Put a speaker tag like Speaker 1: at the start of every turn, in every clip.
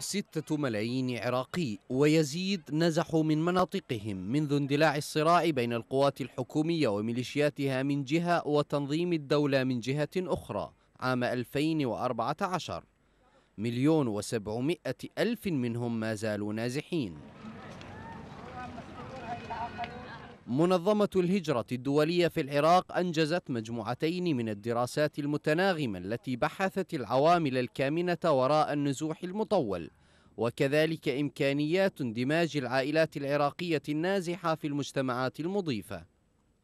Speaker 1: ستة ملايين عراقي ويزيد نزحوا من مناطقهم منذ اندلاع الصراع بين القوات الحكومية وميليشياتها من جهة وتنظيم الدولة من جهة أخرى عام 2014 مليون وسبعمائة ألف منهم ما زالوا نازحين منظمة الهجرة الدولية في العراق أنجزت مجموعتين من الدراسات المتناغمة التي بحثت العوامل الكامنة وراء النزوح المطول وكذلك إمكانيات اندماج العائلات العراقية النازحة في المجتمعات المضيفة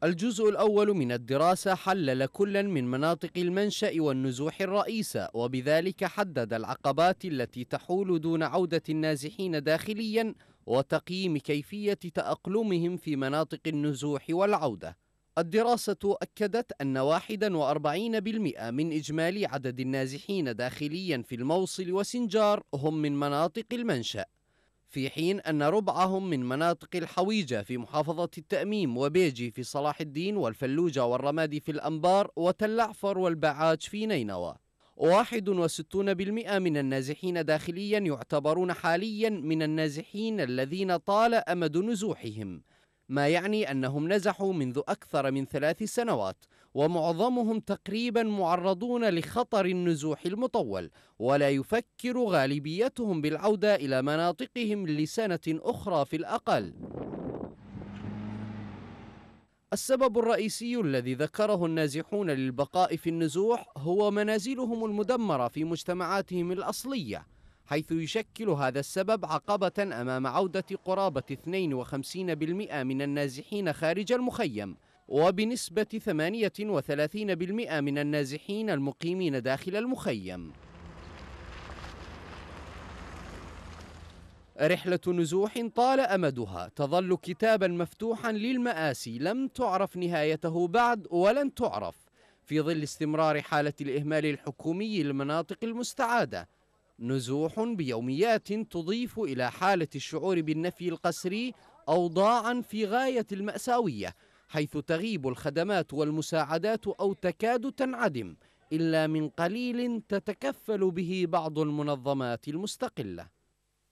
Speaker 1: الجزء الأول من الدراسة حلل كلا من مناطق المنشأ والنزوح الرئيسة وبذلك حدد العقبات التي تحول دون عودة النازحين داخليا وتقييم كيفية تأقلمهم في مناطق النزوح والعودة الدراسة أكدت أن 41% من إجمالي عدد النازحين داخليا في الموصل وسنجار هم من مناطق المنشأ في حين أن ربعهم من مناطق الحويجة في محافظة التأميم وبيجي في صلاح الدين والفلوجة والرمادي في الأنبار وتلعفر والبعاج في نينوى 61% من النازحين داخليا يعتبرون حاليا من النازحين الذين طال أمد نزوحهم ما يعني أنهم نزحوا منذ أكثر من ثلاث سنوات ومعظمهم تقريبا معرضون لخطر النزوح المطول ولا يفكر غالبيتهم بالعودة إلى مناطقهم لسنة أخرى في الأقل السبب الرئيسي الذي ذكره النازحون للبقاء في النزوح هو منازلهم المدمرة في مجتمعاتهم الأصلية حيث يشكل هذا السبب عقبة أمام عودة قرابة 52% من النازحين خارج المخيم وبنسبة 38% من النازحين المقيمين داخل المخيم رحلة نزوح طال أمدها تظل كتابا مفتوحا للمآسي لم تعرف نهايته بعد ولن تعرف في ظل استمرار حالة الإهمال الحكومي للمناطق المستعادة نزوح بيوميات تضيف إلى حالة الشعور بالنفي القسري أوضاعا في غاية المأساوية حيث تغيب الخدمات والمساعدات أو تكاد تنعدم إلا من قليل تتكفل به بعض المنظمات المستقلة